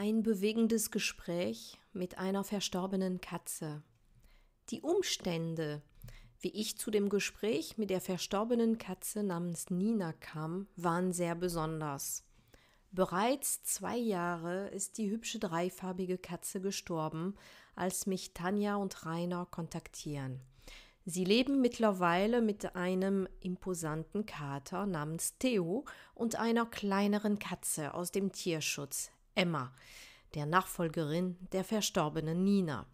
Ein bewegendes Gespräch mit einer verstorbenen Katze. Die Umstände, wie ich zu dem Gespräch mit der verstorbenen Katze namens Nina kam, waren sehr besonders. Bereits zwei Jahre ist die hübsche dreifarbige Katze gestorben, als mich Tanja und Rainer kontaktieren. Sie leben mittlerweile mit einem imposanten Kater namens Theo und einer kleineren Katze aus dem Tierschutz, Emma, der Nachfolgerin der verstorbenen Nina.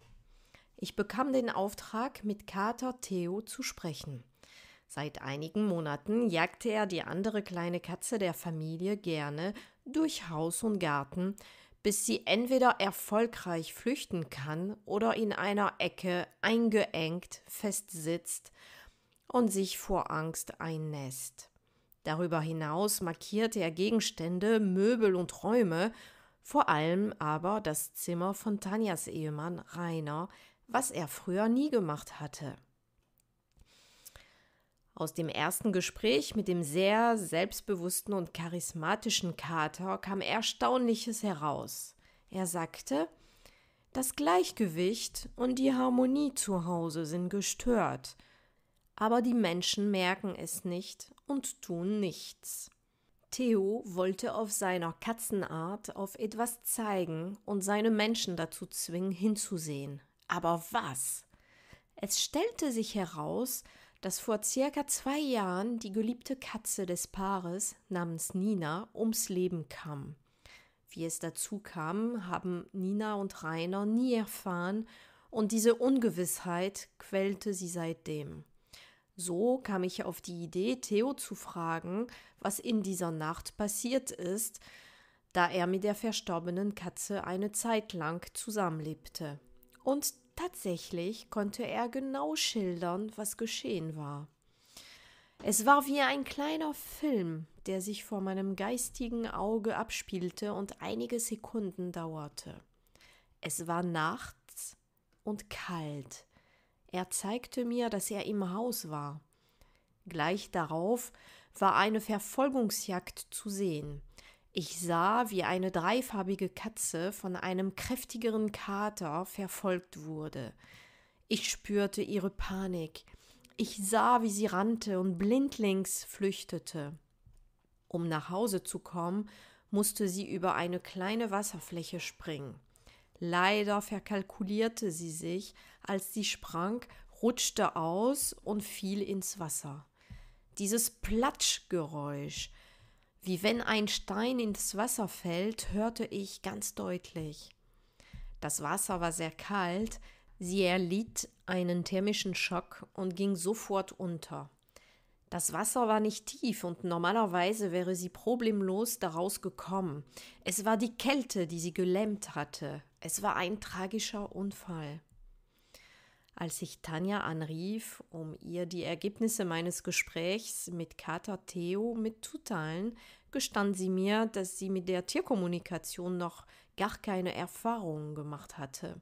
Ich bekam den Auftrag, mit Kater Theo zu sprechen. Seit einigen Monaten jagte er die andere kleine Katze der Familie gerne durch Haus und Garten, bis sie entweder erfolgreich flüchten kann oder in einer Ecke eingeengt festsitzt und sich vor Angst einnässt. Darüber hinaus markierte er Gegenstände, Möbel und Räume vor allem aber das Zimmer von Tanjas Ehemann Rainer, was er früher nie gemacht hatte. Aus dem ersten Gespräch mit dem sehr selbstbewussten und charismatischen Kater kam Erstaunliches heraus. Er sagte, das Gleichgewicht und die Harmonie zu Hause sind gestört, aber die Menschen merken es nicht und tun nichts. Theo wollte auf seiner Katzenart auf etwas zeigen und seine Menschen dazu zwingen, hinzusehen. Aber was? Es stellte sich heraus, dass vor circa zwei Jahren die geliebte Katze des Paares namens Nina ums Leben kam. Wie es dazu kam, haben Nina und Rainer nie erfahren, und diese Ungewissheit quälte sie seitdem. So kam ich auf die Idee, Theo zu fragen, was in dieser Nacht passiert ist, da er mit der verstorbenen Katze eine Zeit lang zusammenlebte. Und tatsächlich konnte er genau schildern, was geschehen war. Es war wie ein kleiner Film, der sich vor meinem geistigen Auge abspielte und einige Sekunden dauerte. Es war nachts und kalt. Er zeigte mir, dass er im Haus war. Gleich darauf war eine Verfolgungsjagd zu sehen. Ich sah, wie eine dreifarbige Katze von einem kräftigeren Kater verfolgt wurde. Ich spürte ihre Panik. Ich sah, wie sie rannte und blindlings flüchtete. Um nach Hause zu kommen, musste sie über eine kleine Wasserfläche springen. Leider verkalkulierte sie sich, als sie sprang, rutschte aus und fiel ins Wasser. Dieses Platschgeräusch, wie wenn ein Stein ins Wasser fällt, hörte ich ganz deutlich. Das Wasser war sehr kalt, sie erlitt einen thermischen Schock und ging sofort unter. Das Wasser war nicht tief und normalerweise wäre sie problemlos daraus gekommen. Es war die Kälte, die sie gelähmt hatte. Es war ein tragischer Unfall. Als ich Tanja anrief, um ihr die Ergebnisse meines Gesprächs mit Kater Theo mitzuteilen, gestand sie mir, dass sie mit der Tierkommunikation noch gar keine Erfahrungen gemacht hatte.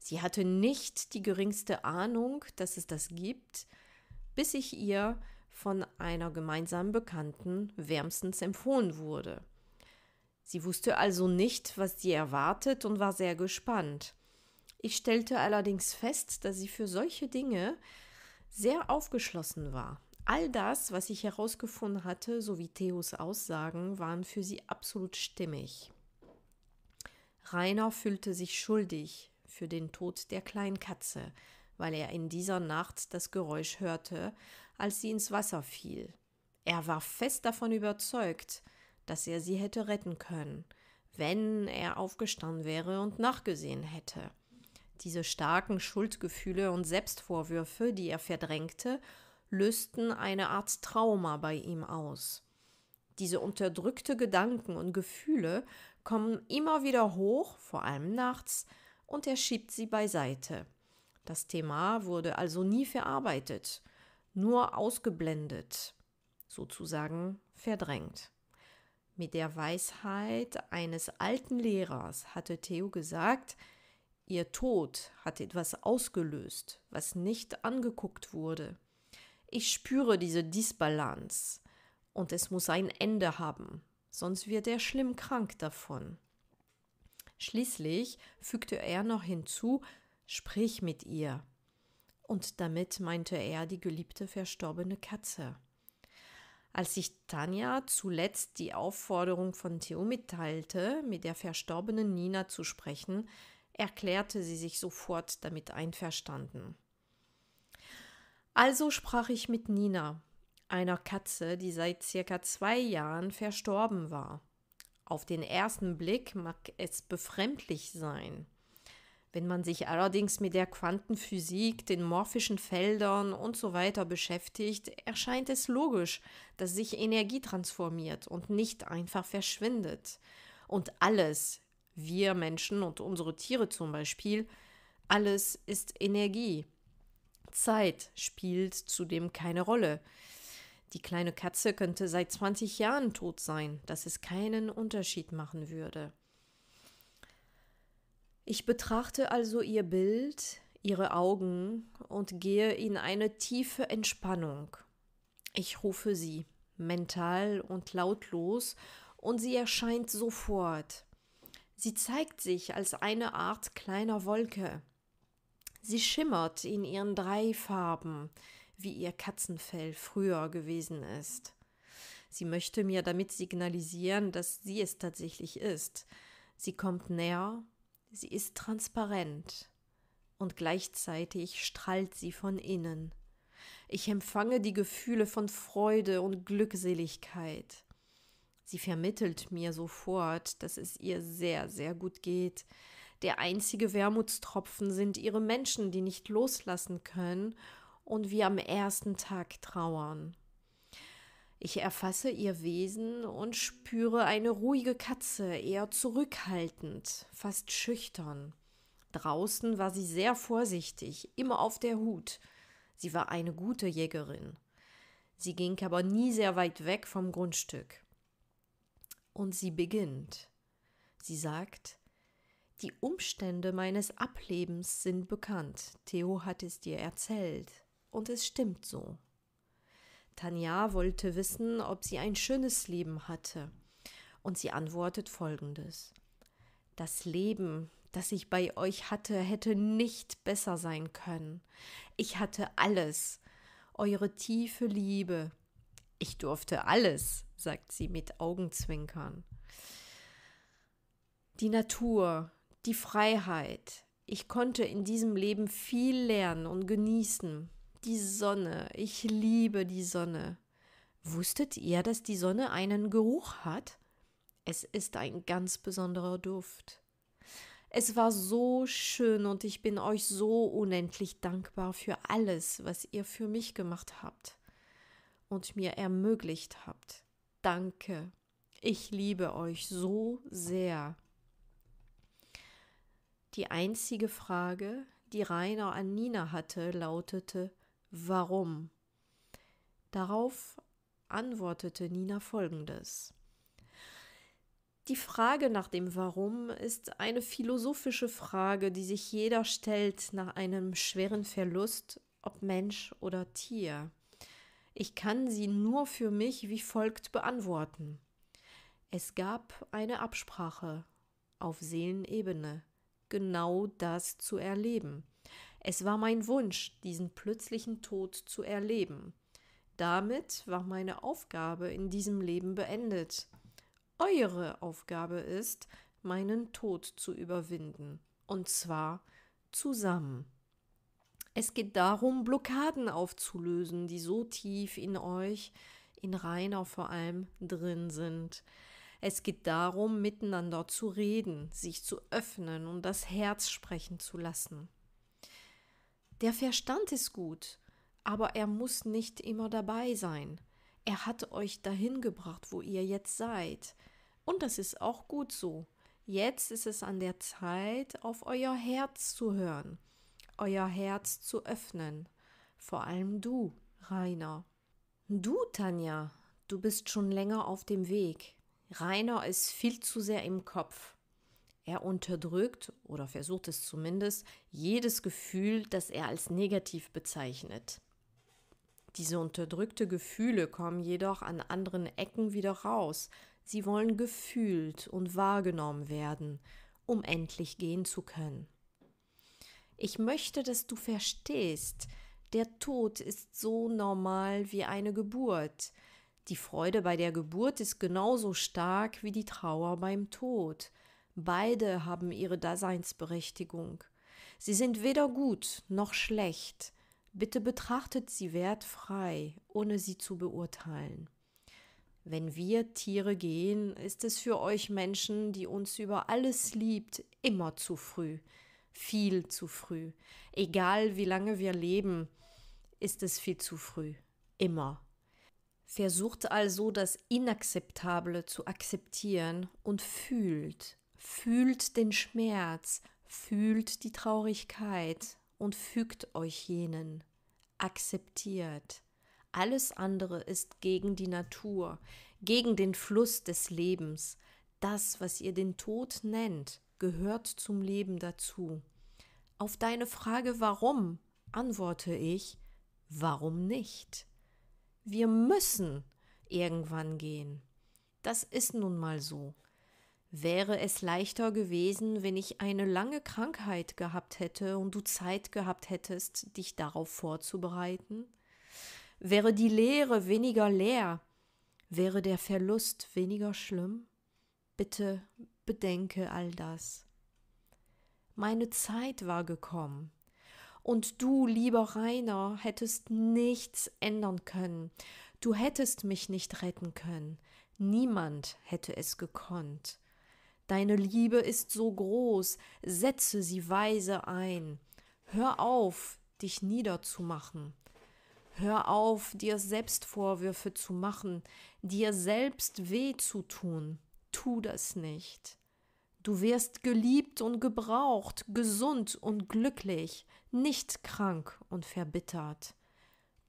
Sie hatte nicht die geringste Ahnung, dass es das gibt, bis ich ihr von einer gemeinsamen Bekannten wärmstens empfohlen wurde. Sie wusste also nicht, was sie erwartet und war sehr gespannt. Ich stellte allerdings fest, dass sie für solche Dinge sehr aufgeschlossen war. All das, was ich herausgefunden hatte, sowie Theos Aussagen, waren für sie absolut stimmig. Rainer fühlte sich schuldig für den Tod der kleinen Katze, weil er in dieser Nacht das Geräusch hörte, als sie ins Wasser fiel. Er war fest davon überzeugt, dass er sie hätte retten können, wenn er aufgestanden wäre und nachgesehen hätte. Diese starken Schuldgefühle und Selbstvorwürfe, die er verdrängte, lösten eine Art Trauma bei ihm aus. Diese unterdrückte Gedanken und Gefühle kommen immer wieder hoch, vor allem nachts, und er schiebt sie beiseite. Das Thema wurde also nie verarbeitet, nur ausgeblendet, sozusagen verdrängt. Mit der Weisheit eines alten Lehrers hatte Theo gesagt, Ihr Tod hat etwas ausgelöst, was nicht angeguckt wurde. Ich spüre diese Disbalance und es muss ein Ende haben, sonst wird er schlimm krank davon. Schließlich fügte er noch hinzu, sprich mit ihr. Und damit meinte er die geliebte verstorbene Katze. Als ich Tanja zuletzt die Aufforderung von Theo mitteilte, mit der verstorbenen Nina zu sprechen, erklärte sie sich sofort damit einverstanden. Also sprach ich mit Nina, einer Katze, die seit circa zwei Jahren verstorben war. Auf den ersten Blick mag es befremdlich sein. Wenn man sich allerdings mit der Quantenphysik, den morphischen Feldern und So weiter beschäftigt, erscheint es logisch, dass sich Energie transformiert und nicht einfach verschwindet. Und alles, wir Menschen und unsere Tiere zum Beispiel, alles ist Energie. Zeit spielt zudem keine Rolle. Die kleine Katze könnte seit 20 Jahren tot sein, dass es keinen Unterschied machen würde. Ich betrachte also ihr Bild, ihre Augen und gehe in eine tiefe Entspannung. Ich rufe sie, mental und lautlos, und sie erscheint sofort. Sie zeigt sich als eine Art kleiner Wolke. Sie schimmert in ihren drei Farben, wie ihr Katzenfell früher gewesen ist. Sie möchte mir damit signalisieren, dass sie es tatsächlich ist. Sie kommt näher, sie ist transparent und gleichzeitig strahlt sie von innen. Ich empfange die Gefühle von Freude und Glückseligkeit. Sie vermittelt mir sofort, dass es ihr sehr, sehr gut geht. Der einzige Wermutstropfen sind ihre Menschen, die nicht loslassen können und wie am ersten Tag trauern. Ich erfasse ihr Wesen und spüre eine ruhige Katze, eher zurückhaltend, fast schüchtern. Draußen war sie sehr vorsichtig, immer auf der Hut. Sie war eine gute Jägerin. Sie ging aber nie sehr weit weg vom Grundstück und sie beginnt. Sie sagt, die Umstände meines Ablebens sind bekannt, Theo hat es dir erzählt, und es stimmt so. Tanja wollte wissen, ob sie ein schönes Leben hatte, und sie antwortet folgendes Das Leben, das ich bei euch hatte, hätte nicht besser sein können. Ich hatte alles, eure tiefe Liebe, ich durfte alles, sagt sie mit Augenzwinkern. Die Natur, die Freiheit. Ich konnte in diesem Leben viel lernen und genießen. Die Sonne, ich liebe die Sonne. Wusstet ihr, dass die Sonne einen Geruch hat? Es ist ein ganz besonderer Duft. Es war so schön und ich bin euch so unendlich dankbar für alles, was ihr für mich gemacht habt und mir ermöglicht habt. Danke. Ich liebe euch so sehr. Die einzige Frage, die Rainer an Nina hatte, lautete Warum? Darauf antwortete Nina folgendes. Die Frage nach dem Warum ist eine philosophische Frage, die sich jeder stellt nach einem schweren Verlust, ob Mensch oder Tier. Ich kann sie nur für mich wie folgt beantworten. Es gab eine Absprache auf Seelenebene, genau das zu erleben. Es war mein Wunsch, diesen plötzlichen Tod zu erleben. Damit war meine Aufgabe in diesem Leben beendet. Eure Aufgabe ist, meinen Tod zu überwinden, und zwar zusammen. Es geht darum, Blockaden aufzulösen, die so tief in euch, in Rainer vor allem drin sind. Es geht darum, miteinander zu reden, sich zu öffnen und das Herz sprechen zu lassen. Der Verstand ist gut, aber er muss nicht immer dabei sein. Er hat euch dahin gebracht, wo ihr jetzt seid. Und das ist auch gut so. Jetzt ist es an der Zeit, auf euer Herz zu hören euer Herz zu öffnen. Vor allem du, Rainer. Du, Tanja, du bist schon länger auf dem Weg. Rainer ist viel zu sehr im Kopf. Er unterdrückt, oder versucht es zumindest, jedes Gefühl, das er als negativ bezeichnet. Diese unterdrückte Gefühle kommen jedoch an anderen Ecken wieder raus. Sie wollen gefühlt und wahrgenommen werden, um endlich gehen zu können. Ich möchte, dass du verstehst, der Tod ist so normal wie eine Geburt. Die Freude bei der Geburt ist genauso stark wie die Trauer beim Tod. Beide haben ihre Daseinsberechtigung. Sie sind weder gut noch schlecht. Bitte betrachtet sie wertfrei, ohne sie zu beurteilen. Wenn wir Tiere gehen, ist es für euch Menschen, die uns über alles liebt, immer zu früh viel zu früh. Egal wie lange wir leben, ist es viel zu früh. Immer. Versucht also das Inakzeptable zu akzeptieren und fühlt. Fühlt den Schmerz, fühlt die Traurigkeit und fügt euch jenen. Akzeptiert. Alles andere ist gegen die Natur, gegen den Fluss des Lebens, das, was ihr den Tod nennt gehört zum Leben dazu. Auf deine Frage warum antworte ich, warum nicht? Wir müssen irgendwann gehen. Das ist nun mal so. Wäre es leichter gewesen, wenn ich eine lange Krankheit gehabt hätte und du Zeit gehabt hättest, dich darauf vorzubereiten? Wäre die Leere weniger leer? Wäre der Verlust weniger schlimm? Bitte bedenke all das. Meine Zeit war gekommen. Und du, lieber Rainer, hättest nichts ändern können. Du hättest mich nicht retten können. Niemand hätte es gekonnt. Deine Liebe ist so groß, setze sie weise ein. Hör auf, dich niederzumachen. Hör auf, dir selbst Vorwürfe zu machen, dir selbst weh zu tun tu das nicht. Du wirst geliebt und gebraucht, gesund und glücklich, nicht krank und verbittert.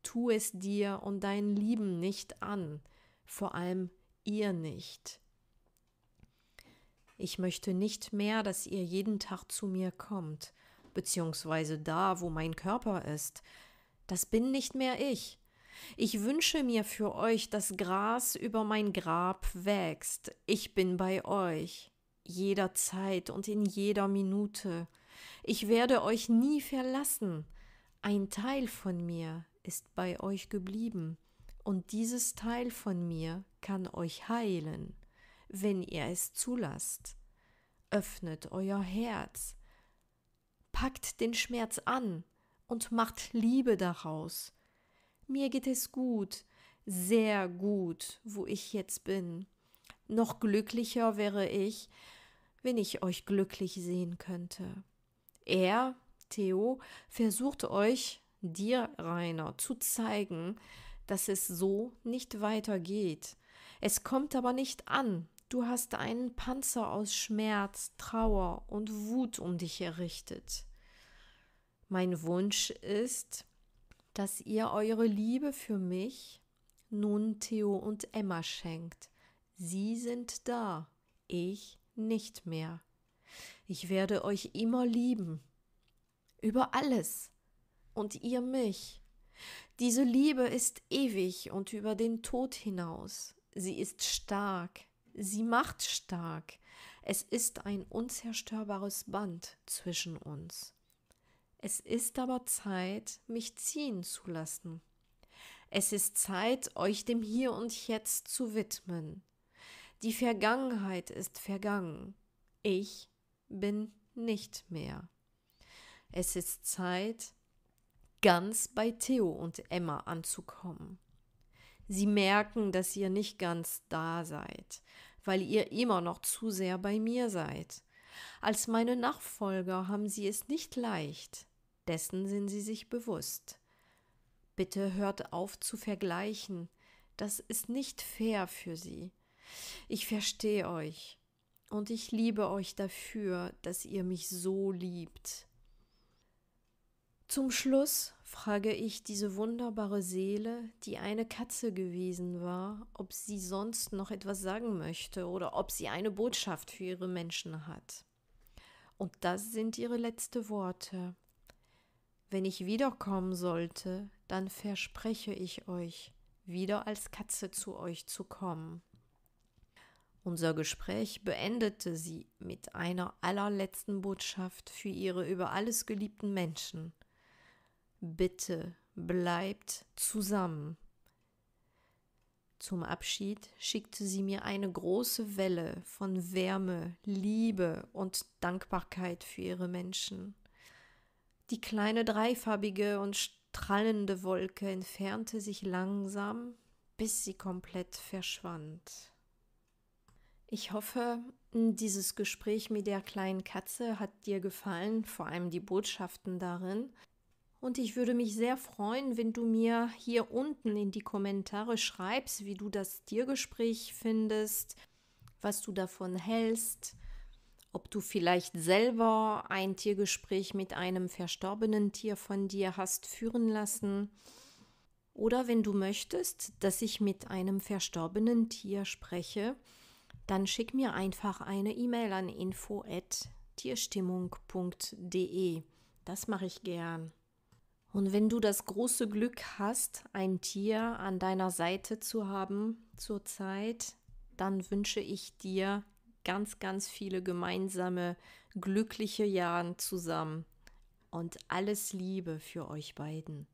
Tu es dir und deinen Lieben nicht an, vor allem ihr nicht. Ich möchte nicht mehr, dass ihr jeden Tag zu mir kommt, beziehungsweise da, wo mein Körper ist. Das bin nicht mehr ich. Ich wünsche mir für euch, dass Gras über mein Grab wächst. Ich bin bei euch, jederzeit und in jeder Minute. Ich werde euch nie verlassen. Ein Teil von mir ist bei euch geblieben, und dieses Teil von mir kann euch heilen, wenn ihr es zulasst. Öffnet euer Herz, packt den Schmerz an und macht Liebe daraus mir geht es gut, sehr gut, wo ich jetzt bin. Noch glücklicher wäre ich, wenn ich euch glücklich sehen könnte. Er, Theo, versucht euch, dir, Rainer, zu zeigen, dass es so nicht weitergeht. Es kommt aber nicht an. Du hast einen Panzer aus Schmerz, Trauer und Wut um dich errichtet. Mein Wunsch ist, dass ihr eure Liebe für mich nun Theo und Emma schenkt. Sie sind da, ich nicht mehr. Ich werde euch immer lieben. Über alles. Und ihr mich. Diese Liebe ist ewig und über den Tod hinaus. Sie ist stark. Sie macht stark. Es ist ein unzerstörbares Band zwischen uns. Es ist aber Zeit, mich ziehen zu lassen. Es ist Zeit, euch dem Hier und Jetzt zu widmen. Die Vergangenheit ist vergangen. Ich bin nicht mehr. Es ist Zeit, ganz bei Theo und Emma anzukommen. Sie merken, dass ihr nicht ganz da seid, weil ihr immer noch zu sehr bei mir seid. Als meine Nachfolger haben sie es nicht leicht. Dessen sind sie sich bewusst. Bitte hört auf zu vergleichen. Das ist nicht fair für sie. Ich verstehe euch. Und ich liebe euch dafür, dass ihr mich so liebt. Zum Schluss frage ich diese wunderbare Seele, die eine Katze gewesen war, ob sie sonst noch etwas sagen möchte oder ob sie eine Botschaft für ihre Menschen hat. Und das sind ihre letzten Worte. Wenn ich wiederkommen sollte, dann verspreche ich euch, wieder als Katze zu euch zu kommen. Unser Gespräch beendete sie mit einer allerletzten Botschaft für ihre über alles geliebten Menschen. Bitte bleibt zusammen. Zum Abschied schickte sie mir eine große Welle von Wärme, Liebe und Dankbarkeit für ihre Menschen. Die kleine dreifarbige und strahlende Wolke entfernte sich langsam, bis sie komplett verschwand. Ich hoffe, dieses Gespräch mit der kleinen Katze hat dir gefallen, vor allem die Botschaften darin. Und ich würde mich sehr freuen, wenn du mir hier unten in die Kommentare schreibst, wie du das Tiergespräch findest, was du davon hältst ob du vielleicht selber ein Tiergespräch mit einem verstorbenen Tier von dir hast führen lassen. Oder wenn du möchtest, dass ich mit einem verstorbenen Tier spreche, dann schick mir einfach eine E-Mail an info@tierstimmung.de. Das mache ich gern. Und wenn du das große Glück hast, ein Tier an deiner Seite zu haben zurzeit, dann wünsche ich dir ganz, ganz viele gemeinsame, glückliche Jahre zusammen und alles Liebe für euch beiden.